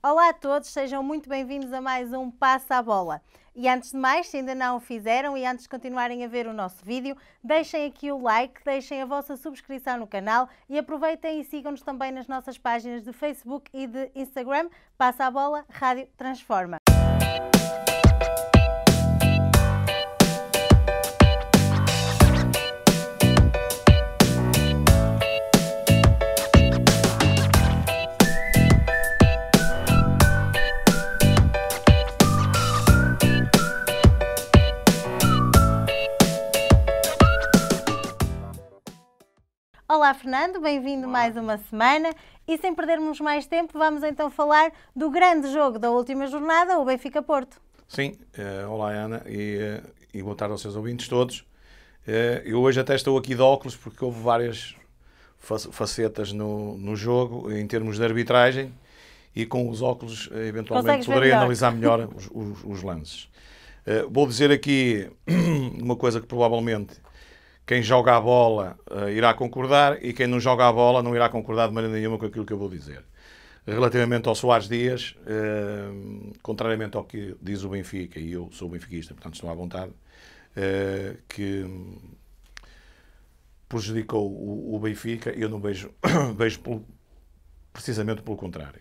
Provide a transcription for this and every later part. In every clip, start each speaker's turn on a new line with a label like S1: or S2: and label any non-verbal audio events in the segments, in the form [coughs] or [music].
S1: Olá a todos, sejam muito bem-vindos a mais um Passa a Bola. E antes de mais, se ainda não o fizeram e antes de continuarem a ver o nosso vídeo, deixem aqui o like, deixem a vossa subscrição no canal e aproveitem e sigam-nos também nas nossas páginas de Facebook e de Instagram, Passa a Bola, Rádio Transforma. Fernando, bem-vindo mais uma semana. E sem perdermos mais tempo, vamos então falar do grande jogo da última jornada, o Benfica Porto.
S2: Sim, uh, olá Ana e, uh, e boa tarde aos seus ouvintes todos. Uh, eu hoje até estou aqui de óculos porque houve várias facetas no, no jogo em termos de arbitragem e com os óculos eventualmente poderei melhor. analisar melhor os, os, os lances. Uh, vou dizer aqui [clears throat] uma coisa que provavelmente quem joga a bola uh, irá concordar e quem não joga a bola não irá concordar de maneira nenhuma com aquilo que eu vou dizer. Relativamente ao Soares Dias, uh, contrariamente ao que diz o Benfica, e eu sou benfiquista, portanto estou à vontade, uh, que prejudicou o, o, Benfica, eu não vejo, [coughs] vejo pelo, precisamente pelo contrário.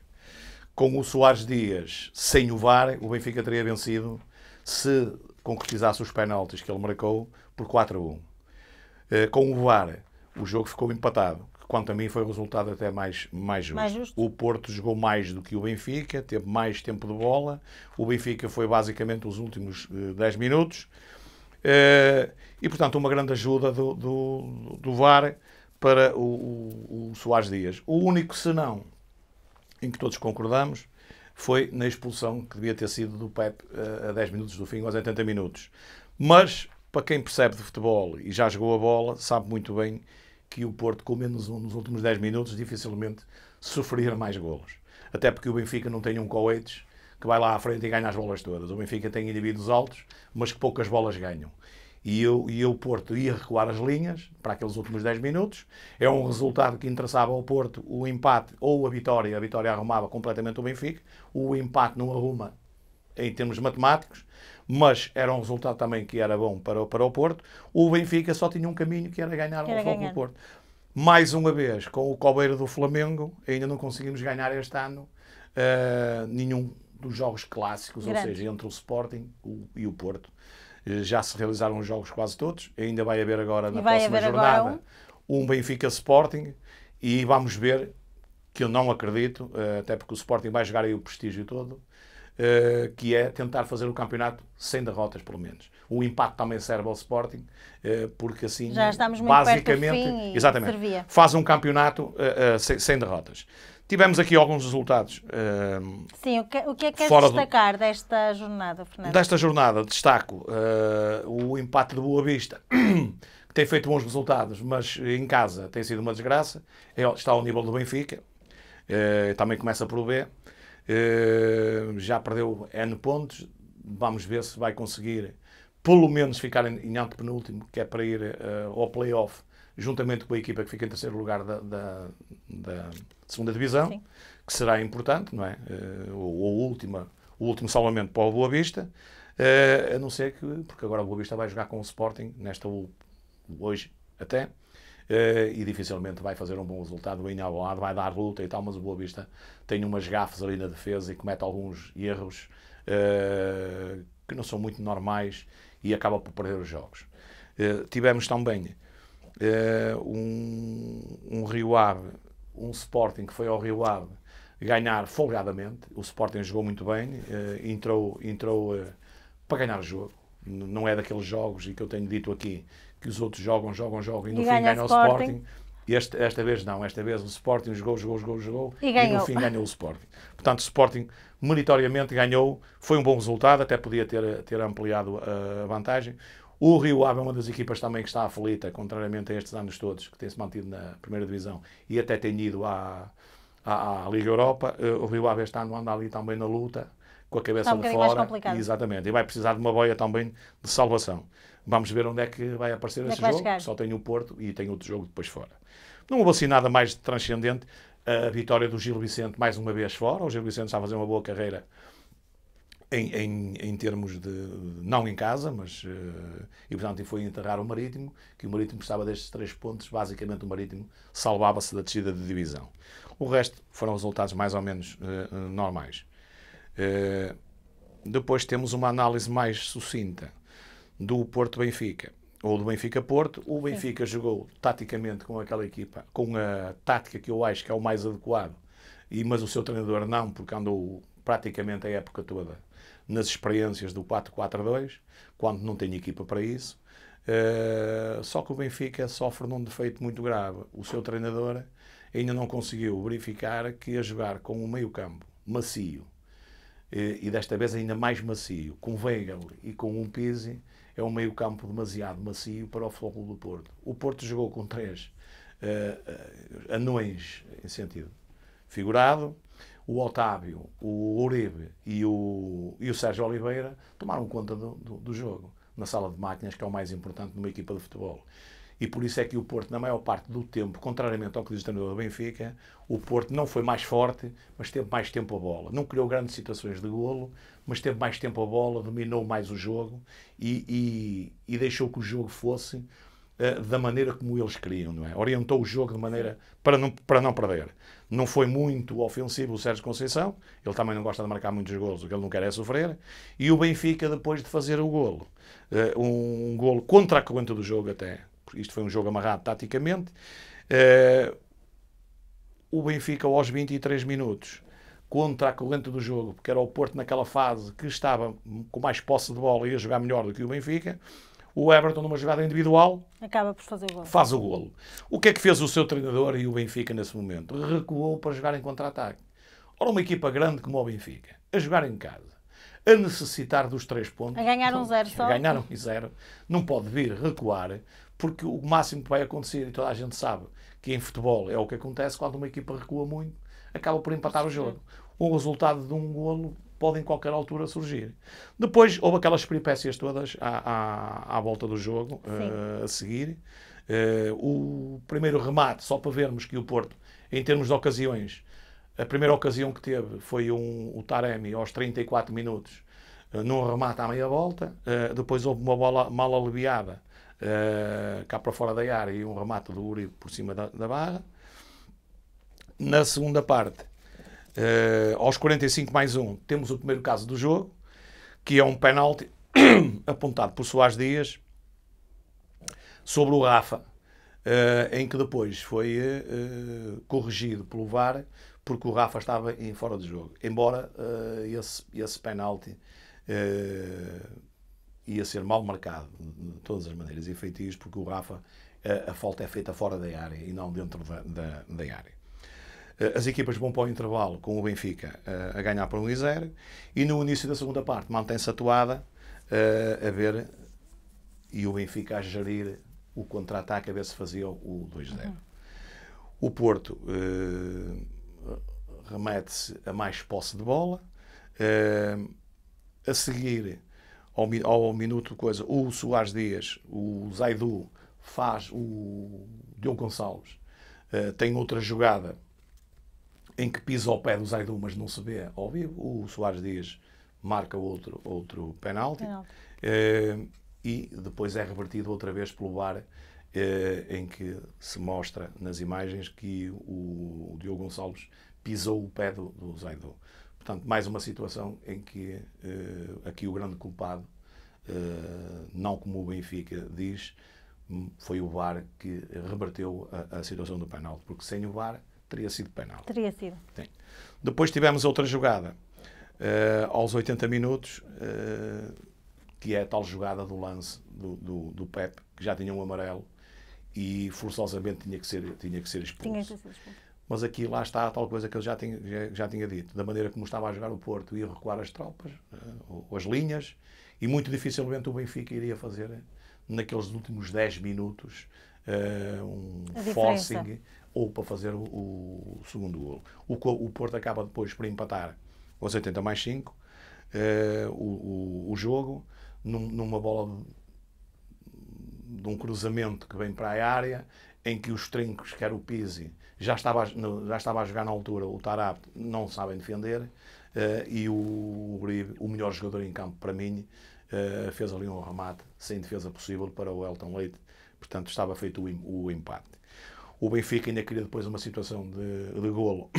S2: Com o Soares Dias sem o VAR, o Benfica teria vencido se concretizasse os penaltis que ele marcou por 4 a 1. Eh, com o VAR, o jogo ficou empatado. Quanto a mim, foi o resultado até mais, mais justo. mais, justo. O Porto jogou mais do que o Benfica, teve mais tempo de bola. O Benfica foi basicamente os últimos uh, eh, 10 minutos. Uh, e, portanto, uma grande ajuda do, do, do VAR para o, o, o, Soares Dias. O único senão em que todos concordamos foi na expulsão que devia ter sido do Pep uh, a 10 minutos do fim, aos 80 minutos. Mas para quem percebe de futebol e já jogou a bola, sabe muito bem que o Porto, com menos um nos últimos 10 minutos, dificilmente sofrer mais golos. Até porque o Benfica não tem um Coates que vai lá à frente e ganha as bolas todas. O Benfica tem indivíduos altos, mas que poucas bolas ganham. E eu, e eu Porto ia recuar as linhas para aqueles últimos 10 minutos. É um resultado que interessava ao Porto o empate ou a vitória. A vitória arrumava completamente o Benfica. O empate não arruma em termos matemáticos mas era um resultado também que era bom para, para o Porto. O Benfica só tinha um caminho que era ganhar o Foco Porto. Mais uma vez, com o Cobeiro do Flamengo, ainda não conseguimos ganhar este ano uh, nenhum dos jogos clássicos, Grande. ou seja, entre o Sporting e o Porto. Eh, já se realizaram os jogos quase todos, ainda vai haver agora na próxima jornada um... um Benfica Sporting e vamos ver que eu não acredito, eh, até porque o Sporting vai jogar aí o prestígio todo. Eh, que é tentar fazer o campeonato sem derrotas, pelo menos. O impacto também serve ao Sporting, eh, porque assim, Já estamos muito basicamente, perto do fim exatamente, servia. faz um campeonato eh, sem, derrotas. Tivemos aqui alguns resultados.
S1: Sim, o que, o que é que queres destacar do, desta jornada, Fernando? Desta
S2: jornada, destaco o empate de Boa Vista. [clears throat] que Tem feito bons resultados, mas em casa tem sido uma desgraça. É, está ao nível do Benfica, também começa por B. Eh, já perdeu N pontos. Vamos ver se vai conseguir, pelo menos, ficar em, em antepenúltimo, que é para ir uh, ao playoff, juntamente com a equipa que fica em terceiro lugar da, da, da segunda divisão, Sim. que será importante, não é? Uh, ou, última, o último salvamento para o Boa Vista. Uh, a não ser que, porque agora o Boa Vista vai jogar com o Sporting, nesta hoje até, eh, e dificilmente vai fazer um bom resultado em algum lado, vai dar luta e tal, mas o Boa Vista tem umas gafas ali na defesa e comete alguns erros eh, que não são muito normais e acaba por perder os jogos. Eh, tivemos também um, um Rio Ave, um Sporting que foi ao Rio Ave ganhar folgadamente. O Sporting jogou muito bem, entrou, entrou para ganhar o jogo não é daqueles jogos, e que eu tenho dito aqui, que os outros jogam, jogam, jogam, e no e fim ganha o Sporting. Este, esta vez não, esta vez o Sporting jogou, jogou, jogou, jogou e, e no fim ganhou o Sporting. Portanto, o Sporting meritoriamente ganhou, foi um bom resultado, até podia ter, ter ampliado eh, a vantagem. O Rio Ave é uma das equipas também que está aflita, contrariamente a estes anos todos, que tem-se mantido na primeira divisão e até tem ido à, à, à Liga Europa. Eh, o Rio Ave está no anda ali também na luta, com a cabeça tá um de fora. Exatamente. E vai precisar de uma boia também de salvação. Vamos ver onde é que vai aparecer onde é esse jogo. Chegar? Só tem o Porto e tem outro jogo depois fora. Não houve assim nada mais transcendente. A vitória do Gil Vicente mais uma vez fora. O Gil Vicente está a fazer uma boa carreira em, em, em, termos de. não em casa, mas. Uh, e portanto foi enterrar o Marítimo, que o Marítimo precisava destes três pontos, basicamente o Marítimo salvava-se da descida de divisão. O resto foram resultados mais ou menos uh, normais. Eh, depois temos uma análise mais sucinta do Porto-Benfica ou do Benfica-Porto. O Benfica jogou taticamente com aquela equipa, com a tática que eu acho que é o mais adequado, e, mas o seu treinador não, porque andou praticamente a época toda nas experiências do 4-4-2, quando não tem equipa para isso. Uh, só que o Benfica sofre num defeito muito grave. O seu treinador ainda não conseguiu verificar que a jogar com um meio-campo macio, eh, e desta vez ainda mais macio, com Weigl e com um Pizzi, é um meio campo demasiado macio para o Futebol do Porto. O Porto jogou com três uh, uh, anões, em sentido figurado, o Otávio, o Uribe e o, e o Sérgio Oliveira tomaram conta do, do, do jogo, na sala de máquinas, que é o mais importante numa equipa de futebol. E por isso é que o Porto, na maior parte do tempo, contrariamente ao que diz o treinador do Benfica, o Porto não foi mais forte, mas teve mais tempo a bola. Não criou grandes situações de golo, mas teve mais tempo a bola, dominou mais o jogo e, e, e deixou que o jogo fosse uh, da maneira como eles queriam, não é? Orientou o jogo de maneira para não, para não perder. Não foi muito ofensivo o Sérgio Conceição, ele também não gosta de marcar muitos golos, o que ele não quer é sofrer. E o Benfica, depois de fazer o golo, uh, eh, um, um golo contra a corrente do jogo até, isto foi um jogo amarrado taticamente. Uh, o Benfica, aos 23 minutos, contra a corrente do jogo, porque era o Porto naquela fase que estava com mais posse de bola e ia jogar melhor do que o Benfica, o Everton, numa jogada individual,
S1: acaba por fazer golo. Faz o golo.
S2: O que é que fez o seu treinador e o Benfica nesse momento? Recuou para jogar em contra-ataque. Ora, uma equipa grande como o Benfica, a jogar em casa, a necessitar dos três pontos. A ganhar um então,
S1: zero só. A ganhar um
S2: zero. Não pode vir recuar, porque o máximo que vai acontecer, e toda a gente sabe que em futebol é o que acontece quando uma equipa recua muito, acaba por empatar o jogo. O resultado de um golo pode em qualquer altura surgir. Depois houve aquelas peripécias todas à, à, à volta do jogo, uh, a seguir. Uh, o primeiro remate, só para vermos que o Porto, em termos de ocasiões, a primeira ocasião que teve foi um, o Taremi aos 34 minutos, eh, num remate à meia volta. Eh, depois houve uma bola mal aliviada eh, cá para fora da área e um remate do Uribe por cima da, da barra. Na segunda parte, aos 45 mais um, temos o primeiro caso do jogo, que é um penalti [coughs] apontado por Soares Dias sobre o Rafa, em que depois foi corrigido pelo VAR porque o Rafa estava em fora de jogo. Embora uh, esse, esse penalti uh, ia ser mal marcado, de todas as maneiras, e feito porque o Rafa, a, eh, a falta é feita fora da área e não dentro da, da, da área. As equipas vão para o intervalo com o Benfica a ganhar por 1-0 e no início da segunda parte mantém-se atuada a ver e o Benfica a gerir o contra-ataque a ver se fazia o 2-0. Uhum. O Porto remete-se a mais posse de bola. Uh, a seguir, ao, ao minuto coisa, o Soares Dias, o Zaidu, faz o Diogo Gonçalves, uh, tem outra jogada em que pisa ao pé do Zaidu, mas não se vê ao vivo. O Soares Dias marca outro, outro penalti. penalti. Uh, e depois é revertido outra vez pelo VAR é, em que se mostra nas imagens que o, o Diogo Gonçalves pisou o pé do, do Zaidu. Portanto, mais uma situação em que eh, aqui o grande culpado, eh, não como o Benfica diz, hum, foi o VAR que reverteu a, a situação do penalti, porque sem o VAR teria sido penal. Teria sido. Sim. Depois tivemos outra jogada, uh, aos 80 minutos, uh, que é a tal jogada do lance do, do, do Pep, que já tinha um amarelo, e forçosamente tinha que ser, tinha que ser expulso. Tinha que ser expulso. Mas aqui lá está a tal coisa que eu já tinha, já, já tinha dito, da maneira como estava a jogar o Porto, ia recuar as tropas, eh, as linhas, e muito dificilmente o Benfica iria fazer, naqueles últimos 10 minutos, eh, um forcing ou para fazer o, o segundo golo. O, o, Porto acaba depois por empatar aos 80 mais 5 eh, o, o, o jogo, num, numa bola de um cruzamento que vem para a área, em que os trincos, quer o Pizzi, já estava, já estava a jogar na altura, o Tarap não sabem defender, uh, e o Uribe, o melhor jogador em campo para mim, uh, fez ali um remate sem defesa possível para o Elton Leite, portanto estava feito o, o empate. O Benfica ainda cria depois uma situação de, de golo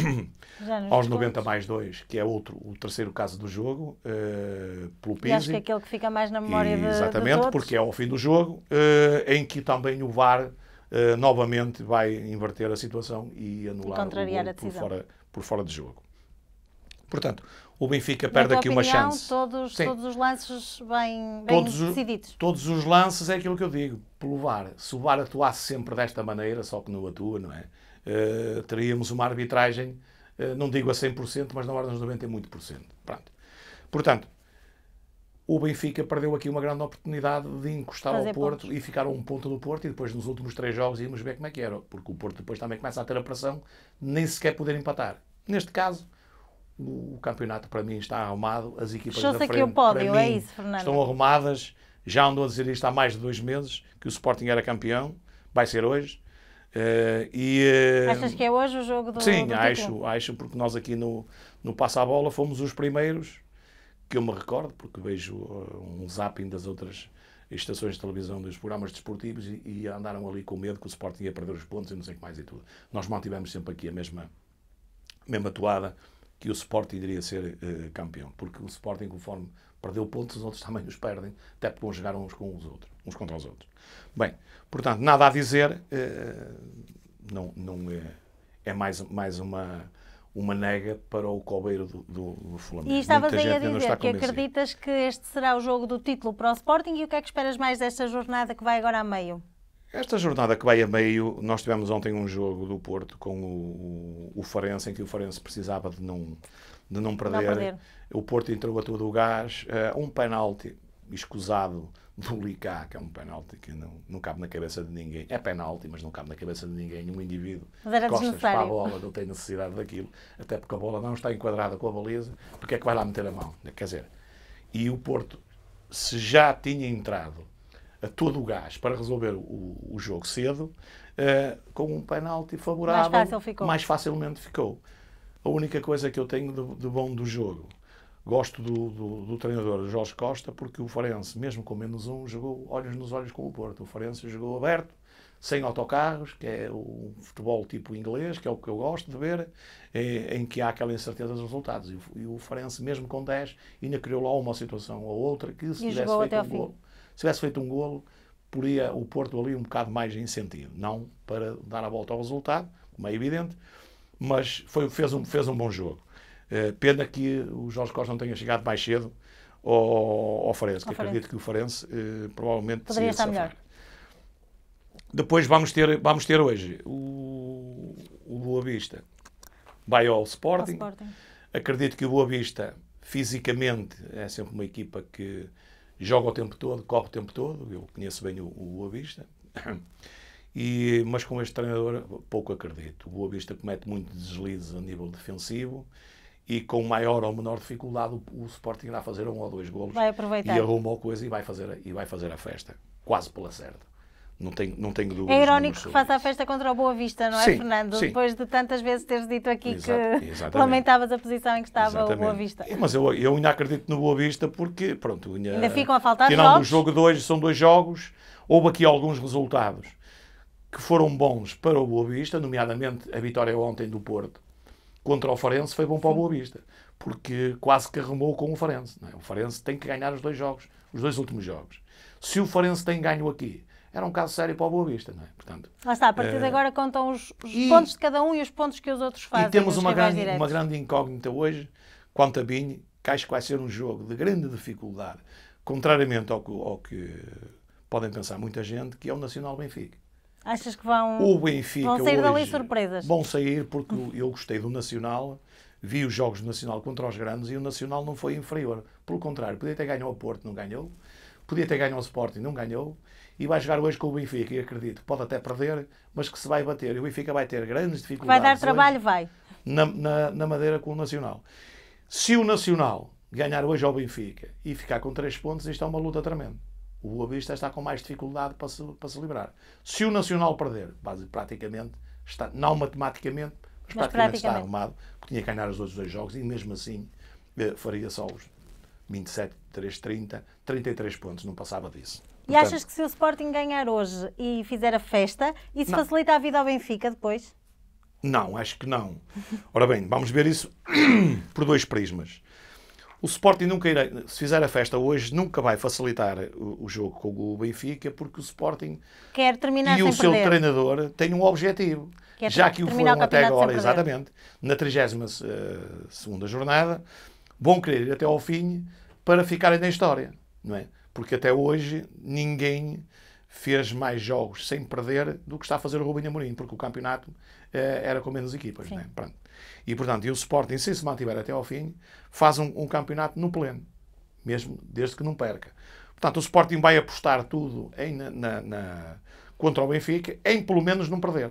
S1: [clears throat] aos 90
S2: pontos. mais 2, que é outro, o terceiro caso do jogo, uh, pelo Pizzi. E acho que é
S1: aquele que fica mais na memória e, de, Exatamente, de porque
S2: é ao fim do jogo, uh, em que também o VAR uh, novamente vai inverter a situação e anular e o por fora, por fora de jogo. Portanto, o Benfica perde aqui opinião, uma chance. Todos, todos
S1: os lances bem, bem todos, decididos.
S2: Todos os lances é aquilo que eu digo, pelo VAR. Se o VAR atuasse sempre desta maneira, só que não atua, não é? Uh, teríamos uma arbitragem, uh, não digo a 100%, mas na ordem dos 90 e muito por cento. Pronto. Portanto, o Benfica perdeu aqui uma grande oportunidade de encostar Fazer ao Porto pontos. e ficar a um ponto do Porto e depois nos últimos três jogos íamos ver como é que era, porque o Porto depois também começa a ter a pressão nem sequer poder empatar. Neste caso, o campeonato para mim está arrumado, as equipas da frente o pódio, é isso, estão arrumadas. Já andou a dizer isto há mais de dois meses, que o Sporting era campeão, vai ser hoje. Uh, e, uh, Achas
S1: que é hoje o jogo do Sim, do acho,
S2: acho, porque nós aqui no, no Passa a Bola fomos os primeiros, que eu me recordo, porque vejo eh, um zapping das outras estações de televisão dos programas desportivos e, e, andaram ali com medo que o Sporting ia perder os pontos e não sei o que mais e tudo. Nós mantivemos sempre aqui a mesma, a mesma toada que o Sporting iria ser uh, campeão, porque o Sporting, conforme perdeu pontos, os outros também os perdem, até porque vão jogar uns com os outros, uns contra os outros. Bem, portanto, nada a dizer, uh, não, não é, é mais, mais uma uma nega para o Cobeiro do, do, do Flamengo. E estavas aí a dizer que acreditas
S1: que este será o jogo do título para o Sporting e o que é que esperas mais desta jornada que vai agora a meio? Esta
S2: jornada que vai a meio, nós tivemos ontem um jogo do Porto com o, o, o Farense, em que o Farense precisava de não, de não perder. não perder. O Porto entrou a todo o gás, uh, um penalti escusado do Licá, que é um penalti que não, não cabe na cabeça de ninguém. É penalti, mas não cabe na cabeça de ninguém. Um indivíduo costas para a bola, não tem necessidade daquilo, até porque a bola não está enquadrada com a baliza, porque é que vai lá meter a mão? Quer dizer, e o Porto, se já tinha entrado a todo o gás para resolver o, o jogo cedo, uh, com um penalti favorável, mais, fácil ficou. mais facilmente ficou. A única coisa que eu tenho de, de bom do jogo, gosto do, do, do, treinador Jorge Costa, porque o Farense, mesmo com menos um, jogou olhos nos olhos com o Porto. O Farense jogou aberto, sem autocarros, que é o futebol tipo inglês, que é o que eu gosto de ver, é, em que há aquela incerteza dos resultados. E, o, e o Farense, mesmo com 10, ainda criou lá uma situação ou outra que, se e tivesse feito um gol se tivesse feito um golo, poria o Porto ali um bocado mais em sentido. Não para dar a volta ao resultado, como é evidente, mas foi, fez, um, fez um bom jogo. Eh, pena que o Jorge Costa não tenha chegado mais cedo ao, ao Farense, que acredito que o Farense eh, provavelmente poderia estar melhor. Depois vamos ter, vamos ter hoje o, o Boa Vista vai ao Sporting. ao Sporting. Acredito que o Boa Vista, fisicamente, é sempre uma equipa que joga o tempo todo, corre o tempo todo. Eu conheço bem o, o Boa Vista. E, mas com este treinador, pouco acredito. O Boa Vista comete muitos deslizes a nível defensivo e com maior ou menor dificuldade o, o Sporting irá fazer um ou dois golos. Vai aproveitar. E arruma a coisa e vai fazer, e vai fazer a festa. Quase pela certa. Não tenho, não tenho dúvidas. É irónico que
S1: faça a festa contra o Boa Vista, não é, Fernando? Sim. Depois de tantas vezes teres dito aqui Exato, que exatamente. lamentavas a posição em que estava exatamente. o Boa Vista. É, mas
S2: eu, eu ainda acredito no Boa Vista porque, pronto, ainda, ainda ficam a faltar final jogos. do jogo de hoje são dois jogos. Houve aqui alguns resultados que foram bons para o Boa Vista, nomeadamente a vitória ontem do Porto contra o Farense foi bom para o Boa Vista, porque quase que arrumou com o Farense. É? O Farense tem que ganhar os dois jogos, os dois últimos jogos. Se o Farense tem ganho aqui era um caso sério para o Boa Vista, não é? Portanto,
S1: Lá está, a partir é... de eh, agora contam os, os e... pontos de cada um e os pontos que os outros fazem. E temos uma grande, uma grande
S2: incógnita hoje quanto a Binho, que acho que vai ser um jogo de grande dificuldade, contrariamente ao que, ao que podem pensar muita gente, que é o Nacional Benfica.
S1: Achas que vão, o Benfica vão sair dali surpresas? Vão
S2: sair porque eu gostei do Nacional, vi os jogos do Nacional contra os grandes e o Nacional não foi inferior. Pelo contrário, podia ter ganho ao Porto, não ganhou. Podia ter ganho ao Sporting, não ganhou e vai jogar hoje com o Benfica, e acredito, pode até perder, mas que se vai bater. E o Benfica vai ter grandes dificuldades. Vai dar trabalho, vai. Na, na, na Madeira com o Nacional. Se o Nacional ganhar hoje ao Benfica e ficar com 3 pontos, isto é uma luta tremenda. O Boa Vista está com mais dificuldade para se, para se livrar. Se o Nacional perder, praticamente, está, não matematicamente, mas, mas praticamente, praticamente, está arrumado, porque tinha que ganhar os outros dois jogos e mesmo assim eh, faria só os 27, 3, 30, 33 pontos, não passava disso.
S1: E achas que se o Sporting ganhar hoje e fizer a festa, isso não. facilita a vida ao Benfica depois?
S2: Não, acho que não. Ora bem, vamos ver isso [clears throat] por dois prismas. O Sporting nunca irá, se fizer a festa hoje, nunca vai facilitar o, o jogo com o Benfica, porque o Sporting
S1: Quer terminar e o seu perder.
S2: treinador têm um objetivo.
S1: Quer já que o foram até agora, exatamente,
S2: na 32 eh, jornada, vão querer ir até ao fim para ficarem na história. Não é? porque até hoje ninguém fez mais jogos sem perder do que está a fazer o Rubinho Amorim, porque o campeonato eh, era com menos equipas. Né? E, portanto, e o Sporting, se se mantiver até ao fim, faz um, um, campeonato no pleno, mesmo desde que não perca. Portanto, o Sporting vai apostar tudo em, na, na, contra o Benfica em, pelo menos, não perder,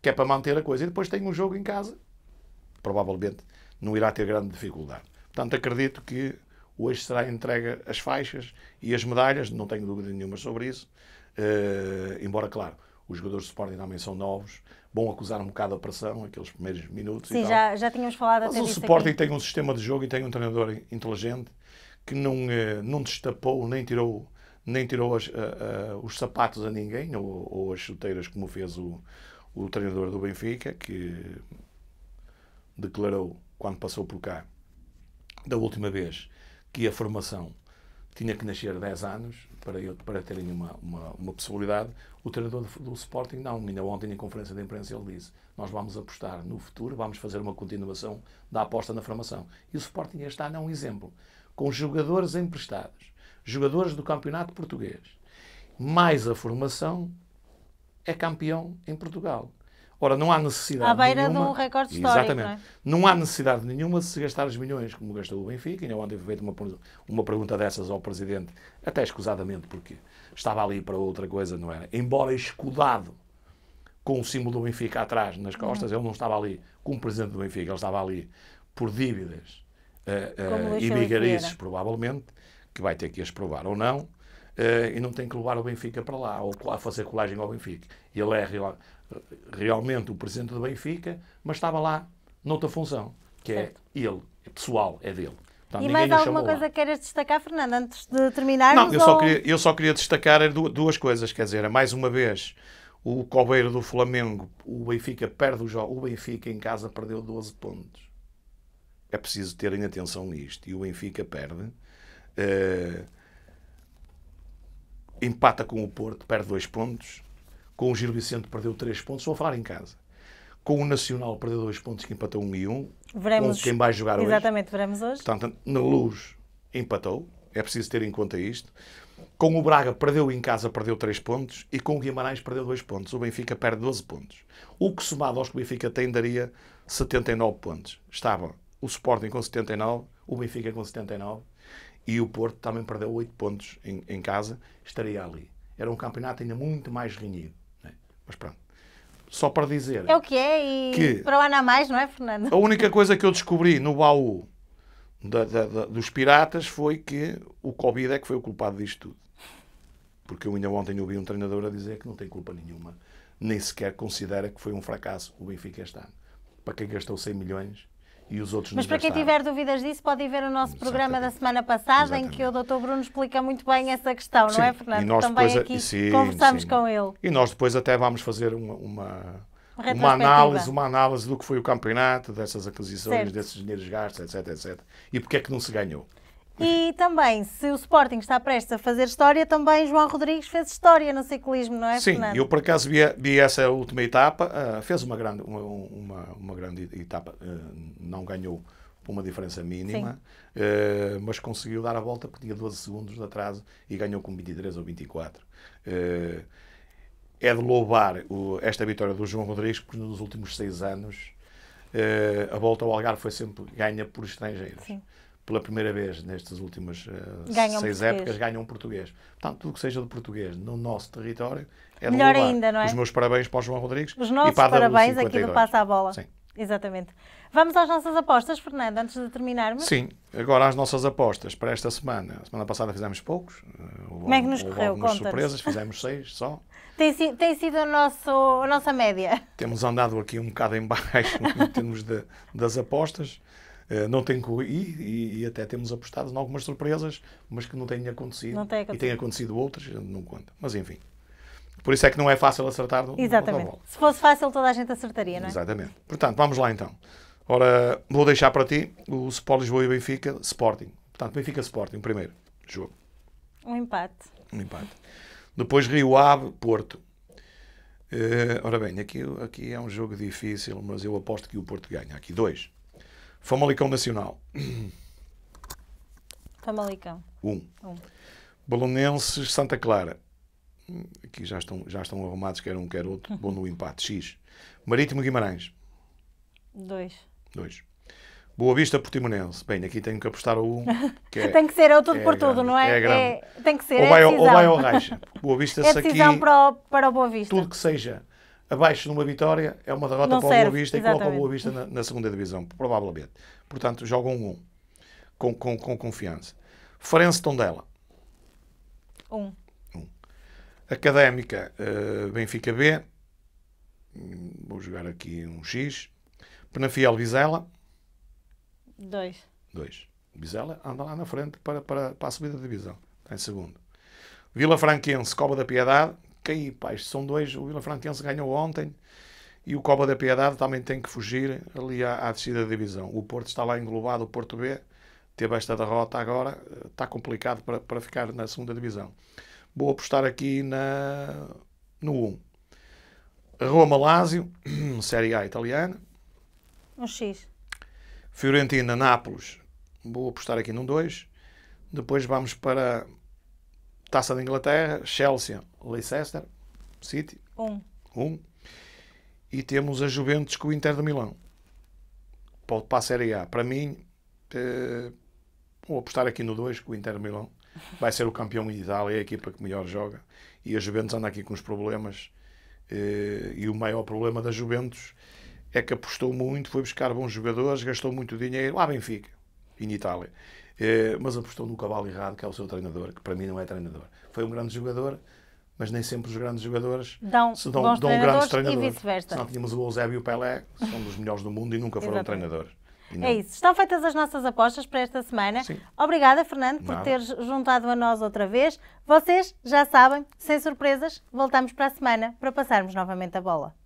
S2: que é para manter a coisa. E depois tem um jogo em casa, provavelmente não irá ter grande dificuldade. Portanto, acredito que Hoje será entregue as faixas e as medalhas, não tenho dúvida nenhuma sobre isso. Uh, embora, claro, os jogadores de Sporting também são novos, bom acusar um bocado a pressão, aqueles primeiros minutos. Sim, já,
S1: já tínhamos falado Mas o Sporting
S2: aqui. tem um sistema de jogo e tem um treinador inteligente que não, eh, não destapou nem tirou, nem tirou as, eh, os sapatos a ninguém ou, ou, as chuteiras, como fez o, o treinador do Benfica, que declarou quando passou por cá da última vez que a formação tinha que nascer 10 anos para, eu, para terem uma, uma, uma possibilidade. O treinador do, do, Sporting, não, ainda ontem em conferência de imprensa ele disse: Nós vamos apostar no futuro, vamos fazer uma continuação da aposta na formação. E o Sporting este ano é um exemplo, com jogadores emprestados, jogadores do Campeonato Português, mais a formação, é campeão em Portugal. Ora, não há necessidade. À beira nenhuma, de um recorde histórico. Exatamente. Não, é? não há necessidade nenhuma de se gastar os milhões como gastou o Benfica. Ainda ontem feito uma, uma pergunta dessas ao presidente, até escusadamente, porque estava ali para outra coisa, não era? Embora escudado com o símbolo do Benfica atrás, nas uhum. costas, uhum. ele não estava ali como presidente do Benfica, ele estava ali por dívidas uh, uh, e bigarices, provavelmente, que vai ter que as provar ou não. Uh, e não tem que levar o Benfica para lá, ou a fazer colagem ao Benfica. Ele é realmente o presidente do Benfica, mas estava lá noutra função, que é certo. é ele, pessoal, é dele. Portanto, e mais alguma coisa
S1: que queiras destacar, Fernando, antes de terminar? Não, eu, ou... só queria,
S2: eu só queria destacar duas coisas, quer dizer, mais uma vez o cobeiro do Flamengo, o Benfica perde o jogo, o Benfica em casa perdeu 12 pontos. É preciso terem atenção nisto. E o Benfica perde. Uh, empata com o Porto, perde dois pontos. Com o Gil Vicente perdeu 3 pontos, estou a falar em casa. Com o Nacional perdeu 2 pontos, que empatou 1 um e 1. Um, veremos, com quem vai jogar hoje.
S1: Exatamente, veremos hoje.
S2: Portanto, na luz empatou, é preciso ter em conta isto. Com o Braga perdeu em casa, perdeu 3 pontos e com o Guimarães perdeu 2 pontos. O Benfica perde 12 pontos. O que somado aos que o Benfica tem daria 79 pontos. Estava o Sporting com 79, o Benfica com 79 e o Porto também perdeu 8 pontos em, em casa, estaria ali. Era um campeonato ainda muito mais renhido. Mas pronto. Só para dizer. É
S1: o que é e que para o ano a mais, não é, Fernando? A
S2: única coisa que eu descobri no baú da, da, da, dos piratas foi que o Covid é que foi o culpado disto tudo. Porque eu ainda ontem ouvi um treinador a dizer que não tem culpa nenhuma, nem sequer considera que foi um fracasso o Benfica este ano. Para quem gastou 100 milhões, e os outros Mas para quem tiver
S1: dúvidas disso, pode ir ver o nosso Exatamente. programa da semana passada, Exatamente. em que o Dr. Bruno explica muito bem essa questão, sim. não é, Fernando? E nós Também depois, aqui sim, conversamos sim. com ele.
S2: E nós depois até vamos fazer uma, uma, uma, análise, uma análise do que foi o campeonato, dessas aquisições, certo. desses dinheiros gastos, etc, etc. E porque é que não se ganhou.
S1: E também, se o Sporting está prestes a fazer história, também João Rodrigues fez história no ciclismo, não é, Sim, Fernando? eu
S2: por acaso vi, vi essa última etapa, uh, fez uma grande, uma, uma, uma grande etapa, uh, não ganhou uma diferença mínima, uh, mas conseguiu dar a volta porque tinha 12 segundos de atraso e ganhou com 23 ou 24. Uh, é de louvar o, esta vitória do João Rodrigues, porque nos últimos seis anos uh, a volta ao Algarve foi sempre ganha por estrangeiros. Sim pela primeira vez nestas últimas uh, seis épocas, ganham português. Portanto, tudo que seja de português no nosso território é Melhor ainda, não é? Os meus parabéns para o João Rodrigues. Os nossos parabéns aqui do Passa à Bola. Sim.
S1: Exatamente. Vamos às nossas apostas, Fernando, antes de terminarmos. Sim,
S2: agora às nossas apostas para esta semana. A semana passada fizemos poucos. Eh, Como é que nos correu? algumas surpresas, fizemos seis só. [laughs]
S1: Tem, tem sido a, nosso, a nossa média.
S2: Temos andado aqui um bocado em baixo [laughs] em termos de, das apostas. Eh, não tem e, e, até temos apostado em algumas surpresas, mas que não têm acontecido. Não tem acontecido. E têm acontecido outras, não conta. Mas enfim. Por isso é que não é fácil acertar. Exatamente. No
S1: Se fosse fácil, toda a gente acertaria, não é?
S2: Exatamente. Portanto, vamos lá então. Ora, vou deixar para ti o Sport Lisboa e Benfica, Sporting. Portanto, Benfica Sporting, primeiro jogo. Um empate. Um empate. Depois Rio Ave, Porto. Uh, ora bem, aqui, aqui é um jogo difícil, mas eu aposto que o Porto ganha. Aqui dois. Famalicão Nacional. Famalicão. Um. um. Balonenses Santa Clara. Aqui já estão, já estão arrumados, quer um, quer outro. Bom no empate. X. Marítimo Guimarães. Dois. Dois. Boa Vista Portimonense. Bem, aqui tenho que apostar a um. [laughs] é, tem que ser, é o tudo é por grande, tudo, não é? É, grande. é Tem que ser. Ou é vai, é ou vai ao racha. Boa Vista, é decisão aqui,
S1: para, o, para o Boa Vista. Tudo que
S2: seja abaixo de uma vitória é uma derrota para a o Boa Vista exatamente. e coloca o Boa Vista na, na segunda divisão, provavelmente. Portanto, jogam um, um com, com, com confiança. Farense Tondela.
S1: Um. um.
S2: Académica uh, Benfica B. Vou jogar aqui um X. Penafiel Vizela. Dois. Dois. Vizela anda lá na frente para, para, para a subida da divisão. Está em segundo. Vila Franquense, Coba da Piedade caí, pais, são dois. O Vila Franquense ganhou ontem e o Coba da Piedade também tem que fugir ali à, à descida da divisão. O Porto está lá englobado, o Porto B teve esta derrota agora, eh, está complicado para, para ficar na segunda divisão. Vou apostar aqui na, no 1. Roma Lazio, [clears throat] Série A italiana. Um X. Fiorentina Nápoles, vou apostar aqui num 2. Depois vamos para Taça da Inglaterra, Chelsea Leicester City. Um. Um. E temos a Juventus com o Inter de Milão. Pode para a Série A. Para mim, eh, vou apostar aqui no 2 com o Inter de Milão. Vai ser o campeão de Itália, é a equipa que melhor joga. E a Juventus anda aqui com os problemas. Eh, e o maior problema da Juventus é que apostou muito, foi buscar bons jogadores, gastou muito dinheiro lá Benfica, em Itália. Eh, mas apostou no cavalo errado, que é o seu treinador, que para mim não é treinador. Foi um grande jogador, mas nem sempre os grandes jogadores dão, se dão, bons dão grandes treinadores. E vice-versa. Não tínhamos o Eusébio e o Pelé, que são dos melhores do mundo e nunca foram Exatamente. treinadores. É isso.
S1: Estão feitas as nossas apostas para esta semana. Sim. Obrigada, Fernando, por Nada. teres juntado a nós outra vez. Vocês já sabem, sem surpresas, voltamos para a semana para passarmos novamente a bola.